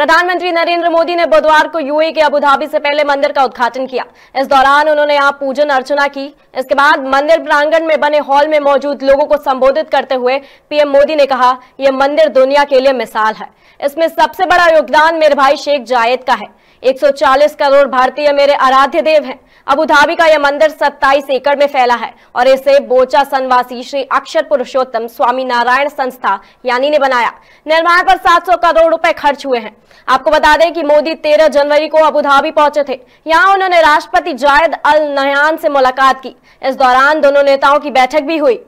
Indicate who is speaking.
Speaker 1: प्रधानमंत्री नरेंद्र मोदी ने बुधवार को यूए के अबुधाबी से पहले मंदिर का उद्घाटन किया इस दौरान उन्होंने यहाँ पूजन अर्चना की इसके बाद मंदिर प्रांगण में बने हॉल में मौजूद लोगों को संबोधित करते हुए पीएम मोदी ने कहा यह मंदिर दुनिया के लिए मिसाल है इसमें सबसे बड़ा योगदान मेरे भाई शेख जायेद का है 140 करोड़ भारतीय मेरे आराध्य देव हैं अबू धाबी का यह मंदिर 27 एकड़ में फैला है और इसे बोचा सनवासी श्री अक्षर पुरुषोत्तम स्वामी नारायण संस्था यानी ने बनाया निर्माण पर 700 करोड़ रुपए खर्च हुए हैं आपको बता दें कि मोदी 13 जनवरी को अबू धाबी पहुंचे थे यहाँ उन्होंने राष्ट्रपति जायद अल नयान से मुलाकात की इस दौरान दोनों नेताओं की बैठक भी हुई